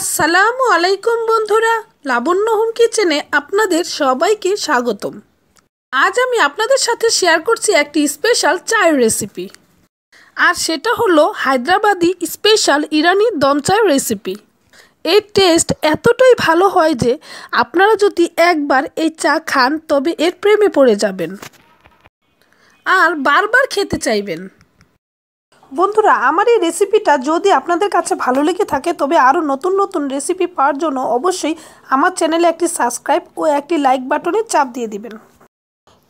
আসসালামু আলাইকুম বন্ধুরা লাবণ্য হোম কিচেনে আপনাদের সবাইকে স্বাগতম আজ আমি আপনাদের সাথে শেয়ার করছি একটি স্পেশাল চায়ের রেসিপি আর সেটা হলো হায়দ্রাবাদি স্পেশাল ইরানি দম চায়ের রেসিপি এর টেস্ট এতটাই ভালো হয় যে আপনারা যদি একবার এই চা খান তবে এর প্রেমে পড়ে যাবেন আর বারবার খেতে চাইবেন বন্ধুরা আমার এই রেসিপিটা যদি আপনাদের কাছে ভালো লেগে থাকে তবে আরও নতুন নতুন রেসিপি পাওয়ার জন্য অবশ্যই আমার চ্যানেলে একটি সাবস্ক্রাইব ও একটি লাইক বাটনে চাপ দিয়ে দিবেন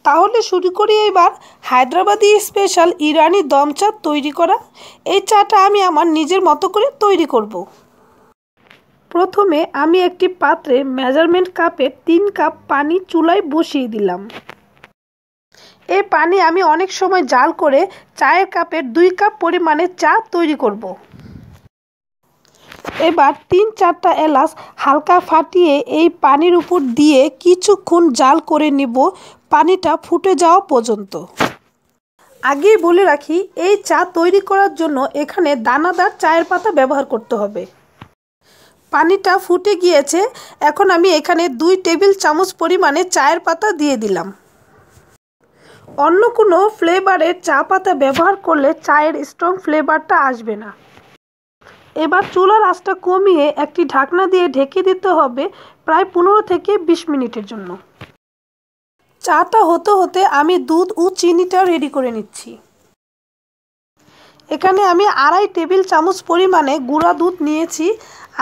তাহলে শুরু করি এবার হায়দ্রাবাদি স্পেশাল ইরানি দম চা তৈরি করা এই চাটা আমি আমার নিজের মতো করে তৈরি করব। প্রথমে আমি একটি পাত্রে মেজারমেন্ট কাপে তিন কাপ পানি চুলায় বসিয়ে দিলাম এই পানি আমি অনেক সময় জাল করে চায়ের কাপের দুই কাপ পরিমাণে চা তৈরি করব। এবার তিন চারটা এলাচ হালকা ফাটিয়ে এই পানির উপর দিয়ে কিছুক্ষণ জাল করে নিব পানিটা ফুটে যাওয়া পর্যন্ত আগেই বলে রাখি এই চা তৈরি করার জন্য এখানে দানাদার চায়ের পাতা ব্যবহার করতে হবে পানিটা ফুটে গিয়েছে এখন আমি এখানে দুই টেবিল চামচ পরিমাণে চায়ের পাতা দিয়ে দিলাম অন্য কোনো ফ্লেভারের চা পাতা ব্যবহার করলে চায়ের স্ট্রং ফ্লেভারটা আসবে না এবার চুলার আঁচটা কমিয়ে একটি ঢাকনা দিয়ে ঢেকে দিতে হবে প্রায় পনেরো থেকে বিশ মিনিটের জন্য চাটা হতে হতে আমি দুধ ও চিনিটাও রেডি করে নিচ্ছি এখানে আমি আড়াই টেবিল চামচ পরিমাণে গুঁড়া দুধ নিয়েছি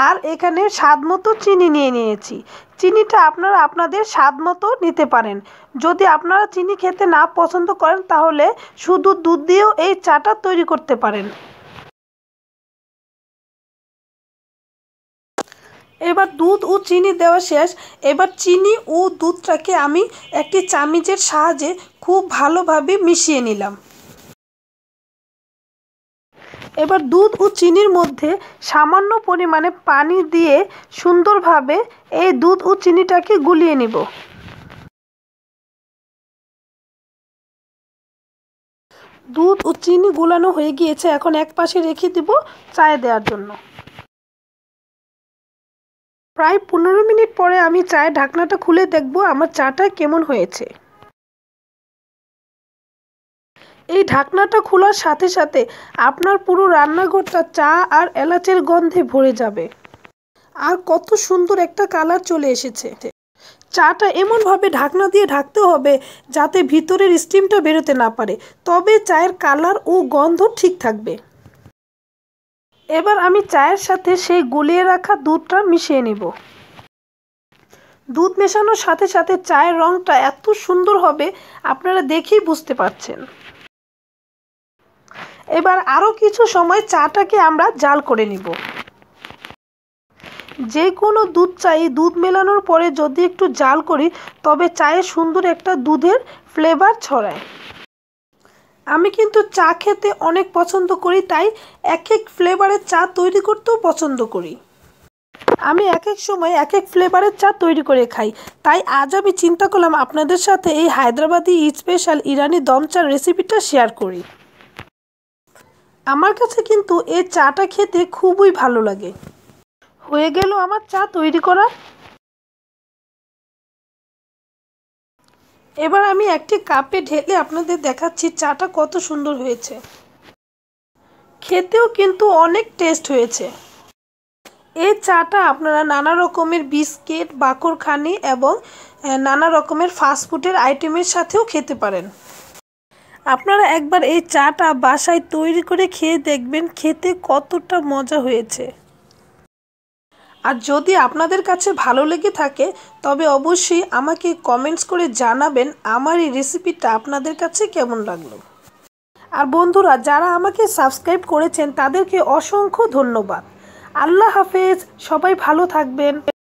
আর এখানে স্বাদ মতো চিনি নিয়ে নিয়েছি চিনিটা আপনারা আপনাদের স্বাদ মতো নিতে পারেন যদি আপনারা চিনি খেতে না পছন্দ করেন তাহলে শুধু দুধ দিয়েও এই চাটা তৈরি করতে পারেন এবার দুধ ও চিনি দেওয়া শেষ এবার চিনি ও দুধটাকে আমি একটি চামিচের সাহায্যে খুব ভালোভাবে মিশিয়ে নিলাম এবার দুধ ও চিনির মধ্যে সামান্য পরিমাণে পানি দিয়ে সুন্দরভাবে এই দুধ ও চিনিটাকে গুলিয়ে নিব দুধ ও চিনি গুলানো হয়ে গিয়েছে এখন এক পাশে রেখে দিব চায়ে দেওয়ার জন্য প্রায় পনেরো মিনিট পরে আমি চায়ের ঢাকনাটা খুলে দেখব আমার চাটা কেমন হয়েছে এই ঢাকনাটা খোলার সাথে সাথে আপনার পুরো রান্নাঘরটা চা আর এলাচের গন্ধে ভরে যাবে আর কত সুন্দর একটা কালার চলে এসেছে চাটা এমনভাবে ঢাকনা দিয়ে ঢাকতে হবে যাতে ভিতরের স্টিমটা বেরোতে না পারে তবে চায়ের কালার ও গন্ধ ঠিক থাকবে এবার আমি চায়ের সাথে সেই গলিয়ে রাখা দুধটা মিশিয়ে নেব দুধ মেশানোর সাথে সাথে চায়ের রঙটা এত সুন্দর হবে আপনারা দেখেই বুঝতে পারছেন এবার আরও কিছু সময় চাটাকে আমরা জাল করে নিব যে কোনো দুধ চাই দুধ মেলানোর পরে যদি একটু জাল করি তবে চায়ে সুন্দর একটা দুধের ফ্লেভার ছড়ায় আমি কিন্তু চা খেতে অনেক পছন্দ করি তাই এক এক ফ্লেভারের চা তৈরি করতেও পছন্দ করি আমি এক এক সময় এক এক ফ্লেভারের চা তৈরি করে খাই তাই আজ আমি চিন্তা করলাম আপনাদের সাথে এই হায়দ্রাবাদি স্পেশাল ইরানি দম চার রেসিপিটা শেয়ার করি আমার কাছে কিন্তু এই চাটা খেতে খুবই ভালো লাগে হয়ে গেল আমার চা তৈরি করা এবার আমি একটি কাপে ঢেলে আপনাদের দেখাচ্ছি চাটা কত সুন্দর হয়েছে খেতেও কিন্তু অনেক টেস্ট হয়েছে এই চাটা আপনারা নানা রকমের বিস্কিট বাকরখানি এবং নানা রকমের ফাস্টফুডের আইটেমের সাথেও খেতে পারেন আপনারা একবার এই চাটা বাসায় তৈরি করে খেয়ে দেখবেন খেতে কতটা মজা হয়েছে আর যদি আপনাদের কাছে ভালো লেগে থাকে তবে অবশ্যই আমাকে কমেন্টস করে জানাবেন আমার এই রেসিপিটা আপনাদের কাছে কেমন লাগলো আর বন্ধুরা যারা আমাকে সাবস্ক্রাইব করেছেন তাদেরকে অসংখ্য ধন্যবাদ আল্লাহ হাফেজ সবাই ভালো থাকবেন